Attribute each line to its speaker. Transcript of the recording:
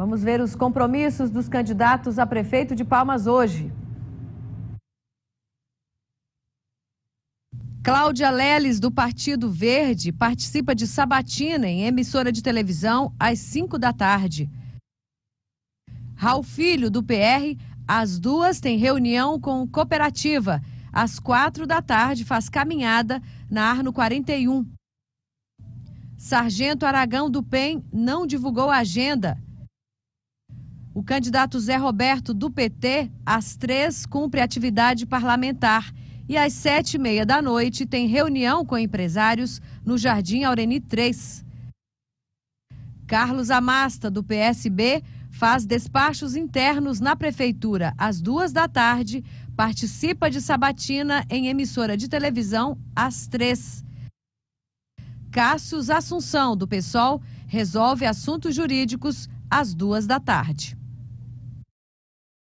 Speaker 1: Vamos ver os compromissos dos candidatos a prefeito de Palmas hoje. Cláudia Leles, do Partido Verde, participa de Sabatina em emissora de televisão às 5 da tarde. Raul Filho, do PR, às duas tem reunião com Cooperativa. Às quatro da tarde faz caminhada na Arno 41. Sargento Aragão do PEN não divulgou a agenda. O candidato Zé Roberto, do PT, às três, cumpre atividade parlamentar. E às sete e meia da noite tem reunião com empresários no Jardim Aureni 3. Carlos Amasta, do PSB, faz despachos internos na prefeitura às duas da tarde, participa de sabatina em emissora de televisão às três. Cássio Assunção, do PSOL, resolve assuntos jurídicos às duas da tarde.